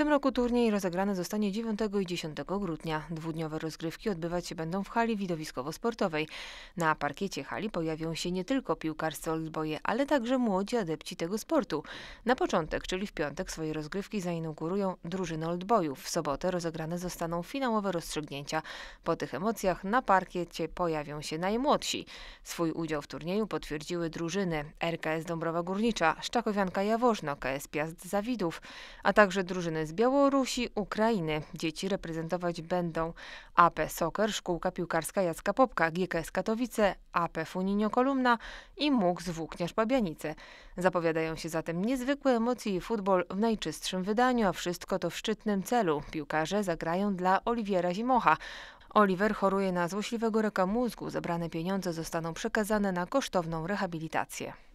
tym roku turniej rozegrany zostanie 9 i 10 grudnia. Dwudniowe rozgrywki odbywać się będą w hali widowiskowo-sportowej. Na parkiecie hali pojawią się nie tylko piłkarscy oldboje, ale także młodzi adepci tego sportu. Na początek, czyli w piątek, swoje rozgrywki zainaugurują drużyny oldbojów. W sobotę rozegrane zostaną finałowe rozstrzygnięcia. Po tych emocjach na parkiecie pojawią się najmłodsi. Swój udział w turnieju potwierdziły drużyny RKS Dąbrowa Górnicza, Szczakowianka Jawożno, KS Piast Zawidów, a także drużyny z z Białorusi, Ukrainy. Dzieci reprezentować będą AP Soccer, Szkółka Piłkarska Jacka Popka, GKS Katowice, AP Funinio Kolumna i MUG z Włókniarz Pabianice. Zapowiadają się zatem niezwykłe emocje i futbol w najczystszym wydaniu, a wszystko to w szczytnym celu. Piłkarze zagrają dla Oliwiera Zimocha. Oliver choruje na złośliwego raka mózgu. Zebrane pieniądze zostaną przekazane na kosztowną rehabilitację.